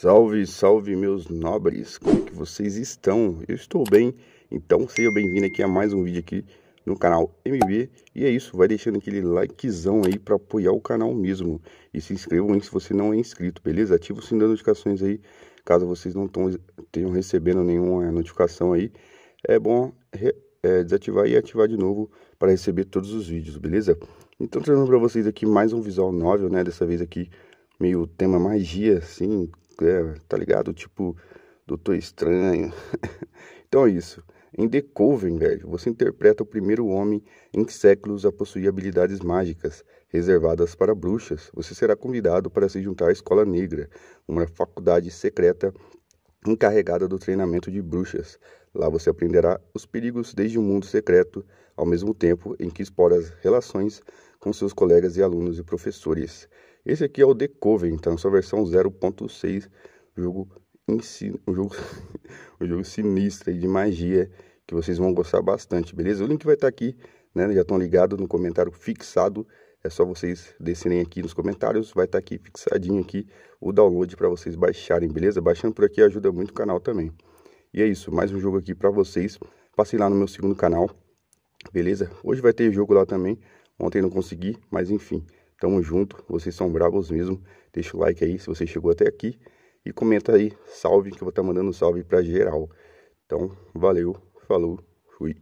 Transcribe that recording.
Salve, salve meus nobres, como é que vocês estão? Eu estou bem, então seja bem-vindo aqui a mais um vídeo aqui no canal MB. E é isso, vai deixando aquele likezão aí para apoiar o canal mesmo. E se inscrevam aí se você não é inscrito, beleza? Ativa o sininho das notificações aí, caso vocês não tão, tenham recebendo nenhuma notificação aí. É bom é, desativar e ativar de novo para receber todos os vídeos, beleza? Então trazendo para vocês aqui mais um visual novel, né? Dessa vez aqui meio tema magia, assim, né, tá ligado? Tipo, Doutor Estranho. então é isso. Em The Coven, velho, você interpreta o primeiro homem em séculos a possuir habilidades mágicas reservadas para bruxas. Você será convidado para se juntar à Escola Negra, uma faculdade secreta encarregada do treinamento de bruxas. Lá você aprenderá os perigos desde o um mundo secreto, ao mesmo tempo em que explora as relações com seus colegas e alunos e professores. Esse aqui é o Decoven, tá então, na sua versão 0.6, jogo um jogo, um jogo sinistro aí de magia que vocês vão gostar bastante, beleza? O link vai estar tá aqui, né? Já estão ligados no comentário fixado. É só vocês descerem aqui nos comentários, vai estar tá aqui fixadinho aqui o download para vocês baixarem, beleza? Baixando por aqui ajuda muito o canal também. E é isso, mais um jogo aqui para vocês. Passei lá no meu segundo canal, beleza? Hoje vai ter jogo lá também. Ontem não consegui, mas enfim. Tamo junto, vocês são bravos mesmo. Deixa o like aí se você chegou até aqui e comenta aí, salve, que eu vou estar tá mandando salve para geral. Então, valeu, falou, fui.